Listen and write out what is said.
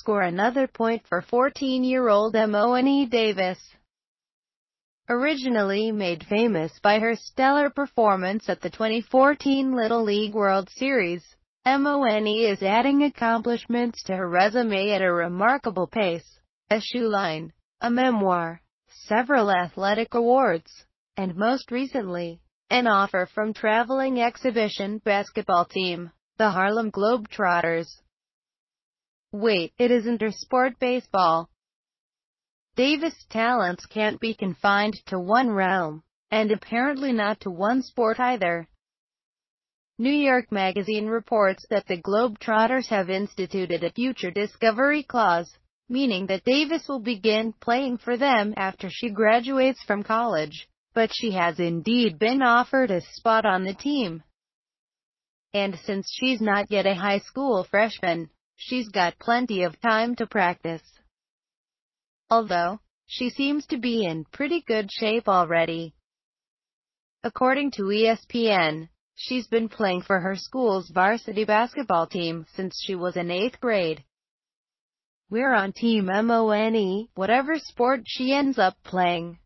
score another point for 14-year-old Moani Davis. Originally made famous by her stellar performance at the 2014 Little League World Series, Moani is adding accomplishments to her resume at a remarkable pace. A shoe line, a memoir, several athletic awards, and most recently, an offer from traveling exhibition basketball team, the Harlem Globetrotters. Wait, it isn't or sport baseball. Davis' talents can't be confined to one realm, and apparently not to one sport either. New York Magazine reports that the Globetrotters have instituted a future discovery clause, meaning that Davis will begin playing for them after she graduates from college, but she has indeed been offered a spot on the team. And since she's not yet a high school freshman, she's got plenty of time to practice. Although, she seems to be in pretty good shape already. According to ESPN, she's been playing for her school's varsity basketball team since she was in eighth grade. We're on Team MONE, whatever sport she ends up playing.